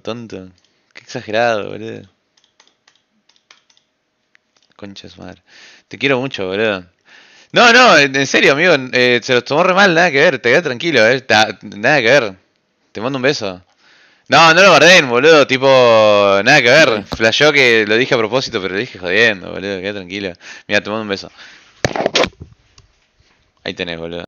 tonto. Qué exagerado, boludo. Concha su madre. Te quiero mucho, boludo. No, no, en serio, amigo. Eh, se los tomó re mal, nada que ver. Te quedas tranquilo, eh. nada que ver. Te mando un beso. No, no lo guarden, boludo. Tipo, nada que ver. Flashó que lo dije a propósito, pero lo dije jodiendo, boludo. Queda tranquilo. Mira, te mando un beso. Ahí tenés, boludo.